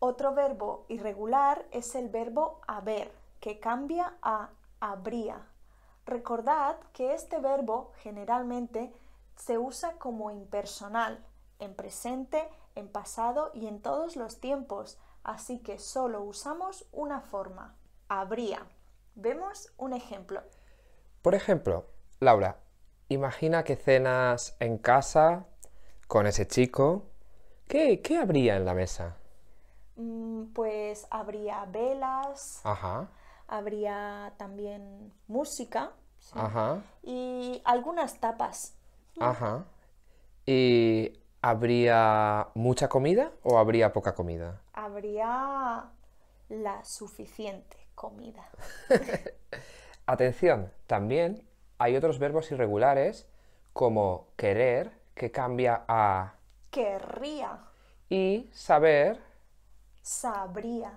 Otro verbo irregular es el verbo haber, que cambia a habría. Recordad que este verbo generalmente se usa como impersonal, en presente, en pasado y en todos los tiempos, así que solo usamos una forma, habría. Vemos un ejemplo. Por ejemplo, Laura, imagina que cenas en casa con ese chico. ¿Qué, qué habría en la mesa? Mm, pues habría velas, habría también música y algunas tapas. Ajá. ¿Y habría mucha comida o habría poca comida? Habría la suficiente comida. Atención, también hay otros verbos irregulares como querer, que cambia a... Querría. Y saber, sabría